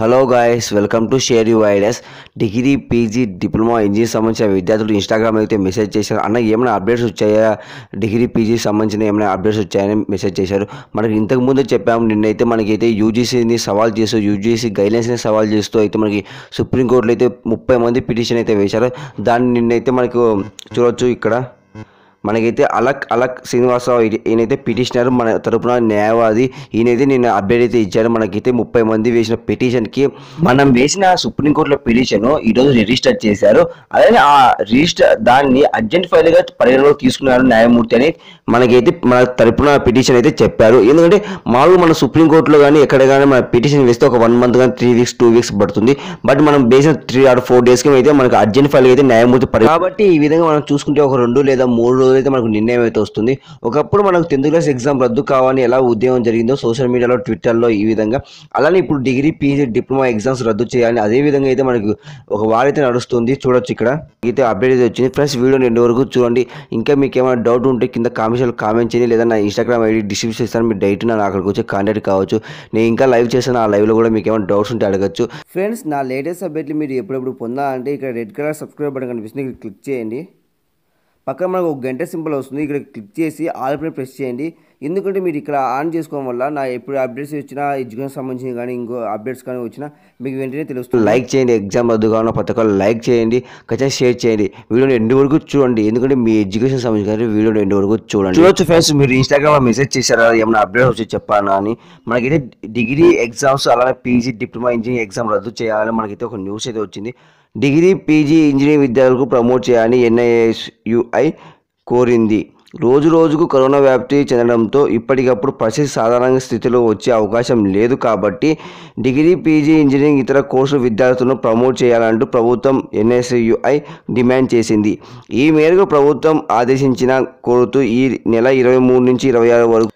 hello guys welcome to share you ideas degree PG diploma engineer సంబంధించిన విద్యార్థులు Instagram అయితే message చేశారు అన్న ఏమైనా అప్డేట్స్ వచ్చాయా డిగ్రీ పీజీ సంబంధించిన ఏమైనా అప్డేట్స్ వచ్చాయని మెసేజ్ చేశారు మనకి ఇంతకుముందు చెప్పాము నిన్నైతే మనకైతే యూజీసీని సవాల్ చేస్తూ యూజీసీ గైడ్లైన్స్ని సవాల్ చేస్తూ అయితే మనకి సుప్రీంకోర్టులో అయితే ముప్పై మంది పిటిషన్ అయితే వేశారు దాన్ని నిన్నైతే మనకు చూడొచ్చు ఇక్కడ మనకైతే అలక్ అలక్ శ్రీనివాసరావు ఈయనైతే పిటిషనర్ మన తరపున న్యాయవాది ఈయనైతే నేను అప్డేట్ అయితే ఇచ్చారు మనకైతే ముప్పై మంది వేసిన పిటిషన్కి మనం వేసిన సుప్రీంకోర్టులో పిటిషన్ ఈరోజు రిజిస్టర్ చేశారు అలాగే ఆ రిజిస్టర్ దాన్ని అర్జెంట్ ఫైల్గా పరిగణలోకి తీసుకున్నారు న్యాయమూర్తి అని మనకైతే మన తరపున పిటిషన్ అయితే చెప్పారు ఎందుకంటే మాములు మన సుప్రీంకోర్టులో కానీ ఎక్కడ కానీ మన పిటిషన్ వేస్తే ఒక వన్ మంత్ కానీ త్రీ వీక్స్ టూ వీక్స్ పడుతుంది బట్ మనం వేసిన త్రీ ఆర్ ఫోర్ డేస్కి అయితే మనకు అర్జెంట్ ఫైల్ అయితే న్యాయమూర్తి పడి కాబట్టి ఈ విధంగా మనం చూసుకుంటే ఒక రెండు లేదా మూడు రోజులు రోజైతే మనకు నిర్ణయం అయితే వస్తుంది ఒకప్పుడు మనకు టెన్త్ క్లాస్ ఎగ్జామ్ రద్దు కావాలని ఎలా ఉద్యమం జరిగిందో సోషల్ మీడియాలో ట్విట్టర్లో ఈ విధంగా అలానే ఇప్పుడు డిగ్రీ పీజీ డిప్లొమా ఎగ్జామ్స్ రద్దు చేయాలని అదే విధంగా అయితే మనకు ఒక వారైతే నడుస్తుంది చూడొచ్చు ఇక్కడ అయితే అప్డేట్ అయితే వచ్చింది ఫ్రెండ్స్ వీడియో నేను వరకు చూడండి ఇంకా మీకు ఏమైనా డౌట్ ఉంటే కింద కామెంట్స్ కామెంట్ చేయండి లేదా నా ఇన్స్టాగ్రామ్ ఐడి డిస్క్రిప్షన్ చేస్తాను మీరు డైట్ నా అక్కడికి వచ్చి కాంటాక్ట్ కావచ్చు నేను ఇంకా లైవ్ చేస్తాను ఆ లైవ్లో కూడా మీకు ఏమైనా డౌట్స్ ఉంటే అడగచ్చు ఫ్రెండ్స్ నా లేటెస్ట్ అప్డేట్లు మీరు ఎప్పుడెప్పుడు పొందాలంటే ఇక్కడ రెడ్ కలర్ సబ్స్క్రైబ్ బటన్ కనిపిస్తుంది క్లిక్ చేయండి పక్కన మనకు ఒక గంట సింపుల్ వస్తుంది ఇక్కడ క్లిక్ చేసి ఆల్ పైన ప్రెస్ చేయండి ఎందుకంటే మీరు ఇక్కడ ఆన్ చేసుకోవడం వల్ల నా ఎప్పుడు అప్డేట్స్ వచ్చినా ఎడ్యుకేషన్ సంబంధించిన కానీ ఇంకో అప్డేట్స్ కానీ వచ్చినా మీకు వెంటనే తెలుస్తుంది లైక్ చేయండి ఎగ్జామ్ రద్దు కావాలన్న పథకాలు లైక్ చేయండి ఖచ్చితంగా షేర్ చేయండి వీడియోని ఎండు వరకు చూడండి ఎందుకంటే మీ ఎడ్యుకేషన్ సంబంధించిన వీడియోని ఎండు వరకు చూడండి చూడొచ్చు ఫ్రెండ్స్ మీరు ఇన్స్టాగ్రామ్లో మెసేజ్ చేశారా ఏమైనా అప్డేట్ వచ్చి చెప్పానా అని మనకైతే డిగ్రీ ఎగ్జామ్స్ అలానే పీజీ డిప్లొమా ఇంజనీరింగ్ ఎగ్జామ్ రద్దు చేయాలని మనకైతే ఒక న్యూస్ అయితే వచ్చింది డిగ్రీ పీజీ ఇంజనీరింగ్ విద్యార్థులకు ప్రమోట్ చేయాలని ఎన్ఐఎస్యుఐ కోరింది రోజు రోజుకు కరోనా వ్యాప్తి చెందడంతో ఇప్పటికప్పుడు పరిస్థితి సాధారణ స్థితిలో వచ్చే అవకాశం లేదు కాబట్టి డిగ్రీ పీజీ ఇంజనీరింగ్ ఇతర కోర్సు విద్యార్థులను ప్రమోట్ చేయాలంటూ ప్రభుత్వం ఎన్ఎస్యుఐ డిమాండ్ చేసింది ఈ మేరకు ప్రభుత్వం ఆదేశించిన కోరుతూ ఈ నెల ఇరవై మూడు నుంచి ఇరవై ఆరు వరకు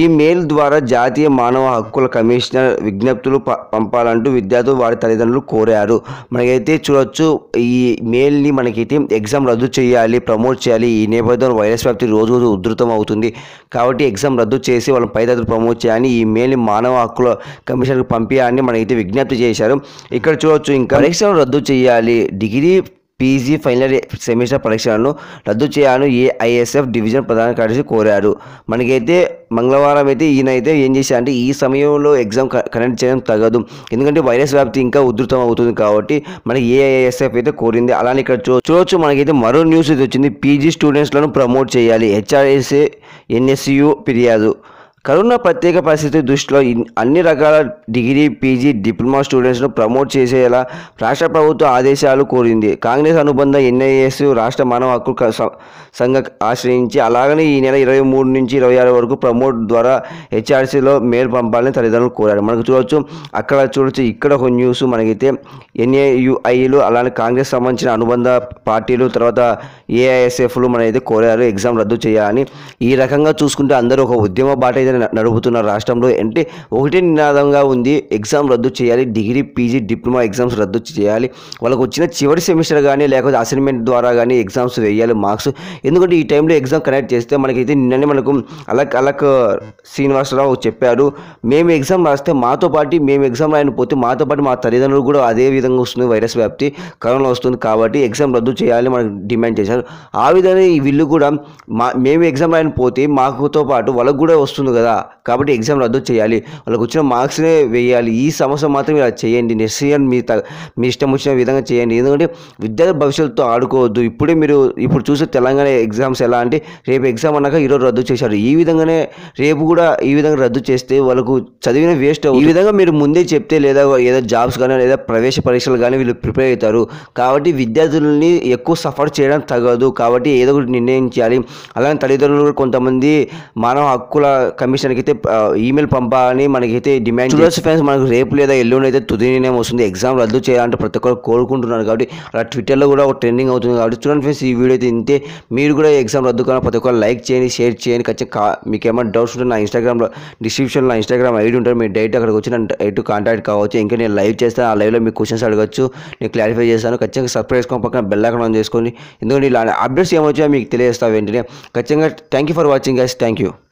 ఈ మెయిల్ ద్వారా జాతీయ మానవ హక్కుల కమిషనర్ విజ్ఞప్తులు పంపాలంటూ విద్యార్థులు వారి తల్లిదండ్రులు కోరారు మనకైతే చూడొచ్చు ఈ మెయిల్ని మనకైతే ఎగ్జామ్ రద్దు చేయాలి ప్రమోట్ చేయాలి ఈ నేపథ్యంలో వైరస్ వ్యాప్తి రోజు రోజు ఉధృతం అవుతుంది కాబట్టి ఎగ్జామ్ రద్దు చేసి వాళ్ళ పైదాతులు ప్రమోట్ చేయాలని ఈ మెయిల్ని మానవ హక్కుల కమిషనర్కి పంపించాలని మనకైతే విజ్ఞప్తి చేశారు ఇక్కడ చూడొచ్చు ఇంకా పరీక్షలు రద్దు చేయాలి డిగ్రీ పీజీ ఫైనల్ సెమిస్టర్ పరీక్షలను రద్దు చేయాలని ఏఐఎస్ఎఫ్ డివిజన్ ప్రధాన కార్యదర్శి కోరారు మనకైతే మంగళవారం అయితే ఈయన అయితే ఏం చేశారంటే ఈ సమయంలో ఎగ్జామ్ కనెక్ట్ చేయడం తగదు ఎందుకంటే వైరస్ వ్యాప్తి ఇంకా ఉధృతం అవుతుంది కాబట్టి మనకి ఏఐఎస్ఎఫ్ అయితే కోరింది అలానే ఇక్కడ చూడొచ్చు మనకైతే మరో న్యూస్ అయితే వచ్చింది పీజీ స్టూడెంట్స్లను ప్రమోట్ చేయాలి హెచ్ఆర్ఎస్ఏ ఎన్ఎస్యు ఫిర్యాదు కరోనా ప్రత్యేక పరిస్థితి దృష్టిలో అన్ని రకాల డిగ్రీ పీజీ డిప్లొమా స్టూడెంట్స్ను ప్రమోట్ చేసేలా రాష్ట్ర ప్రభుత్వ ఆదేశాలు కోరింది కాంగ్రెస్ అనుబంధ ఎన్ఐఎస్ రాష్ట్ర మానవ హక్కు సంఘ ఆశ్రయించి అలాగనే ఈ నెల ఇరవై మూడు నుంచి ఇరవై ఆరు వరకు ప్రమోట్ ద్వారా హెచ్ఆర్సీలో మేలు పంపాలని తల్లిదండ్రులు కోరారు మనకు చూడవచ్చు అక్కడ చూడొచ్చు ఇక్కడ ఒక న్యూస్ మనకైతే ఎన్ఏయుఐలు అలానే కాంగ్రెస్ సంబంధించిన అనుబంధ పార్టీలు తర్వాత ఏఐఎస్ఎఫ్లు మనైతే కోరారు ఎగ్జామ్ రద్దు చేయాలని ఈ రకంగా చూసుకుంటే అందరూ ఒక ఉద్యమ బాట అయితే నడుపుతున్న రాష్ట్రంలో అంటే ఒకటే నినాదంగా ఉంది ఎగ్జామ్ రద్దు చేయాలి డిగ్రీ పీజీ డిప్లొమా ఎగ్జామ్స్ రద్దు చేయాలి వాళ్ళకు వచ్చిన చివరి సెమిస్టర్ కానీ లేకపోతే అసైన్మెంట్ ద్వారా కానీ ఎగ్జామ్స్ వేయాలి మార్క్స్ ఎందుకంటే ఈ టైంలో ఎగ్జామ్ కనెక్ట్ చేస్తే మనకైతే నిన్ననే మనకు అలక్ అలక్ శ్రీనివాసరావు చెప్పారు మేము ఎగ్జామ్ రాస్తే మాతో పాటు మేము ఎగ్జామ్ రాయని పోతే మాతో పాటు మా తల్లిదండ్రులు కూడా అదే విధంగా వస్తుంది వైరస్ వ్యాప్తి కరోనా వస్తుంది కాబట్టి ఎగ్జామ్ రద్దు చేయాలని మనకు డిమాండ్ చేశారు ఆ విధంగా ఈ విల్లు కూడా మా మేము ఎగ్జామ్ రాయని పోతే మాకుతో పాటు వాళ్ళకు కూడా వస్తుంది కదా కదా కాబట్టి ఎగ్జామ్ రద్దు చేయాలి వాళ్ళకు వచ్చిన మార్క్స్నే వేయాలి ఈ సంవత్సరం మాత్రం ఇలా చేయండి నెక్స్ట్ మీ మీ ఇష్టం వచ్చిన విధంగా చేయండి ఎందుకంటే విద్యార్థి భవిష్యత్తుతో ఆడుకోవద్దు ఇప్పుడే మీరు ఇప్పుడు చూసే తెలంగాణ ఎగ్జామ్స్ ఎలా అంటే రేపు ఎగ్జామ్ అన్నాక ఈరోజు రద్దు చేశారు ఈ విధంగానే రేపు కూడా ఈ విధంగా రద్దు చేస్తే వాళ్ళకు చదివిన వేస్ట్ ఈ విధంగా మీరు ముందే చెప్తే లేదా ఏదో జాబ్స్ కానీ లేదా ప్రవేశ పరీక్షలు కానీ వీళ్ళు ప్రిపేర్ అవుతారు కాబట్టి విద్యార్థులని ఎక్కువ సఫర్ చేయడం తగదు కాబట్టి ఏదో ఒకటి నిర్ణయించాలి అలాగే తల్లిదండ్రులు కూడా కొంతమంది మానవ హక్కుల కమిటీ కమిషనర్కి అయితే ఈమెయిల్ పంపాలని మనకైతే డిమాండ్ చూడొచ్చు ఫ్యాన్స్ మనకు రేపు లేదా ఎల్లుండి అయితే తుది నిర్ణయం వస్తుంది ఎగ్జామ్ రద్దు చేయాలంటే ప్రతి ఒక్కరు కోరుకుంటున్నారు కాబట్టి అలా ట్విట్టర్లో కూడా ఒక ట్రెండింగ్ అవుతుంది కాబట్టి చూడండి ఫ్రెండ్స్ ఈ వీడియో అయితే ఇంతే మీరు కూడా ఎగ్జామ్ రద్దు కానీ ప్రతి ఒక్కరు లైక్ చేయండి షేర్ చేయండి ఖచ్చితంగా మీకు ఏమైనా డౌట్స్ ఉంటే నా ఇన్స్టాగ్రామ్లో డిస్క్రిప్షన్లో నా ఇన్స్టాగ్రామ్ ఐడి ఉంటారు మీరు డైరెక్ట్ అక్కడికి వచ్చి నన్ను డైరెక్ట్ కాంటాక్ట్ కావచ్చు ఇంకా నేను లైవ్ చేస్తాను ఆ లైవ్లో మీకు క్వశ్చన్స్ అడగచ్చు నేను క్లారిఫై చేస్తాను ఖచ్చితంగా సబ్స్క్రైబ్ చేసుకోని పక్కన బెల్ ఐకాన్ ఆన్ చేసుకోండి ఎందుకంటే ఇలా అప్డేట్స్ ఏమొచ్చాయో మీకు తెలియజేస్తా వెంటనే ఖచ్చితంగా thank you for watching guys thank you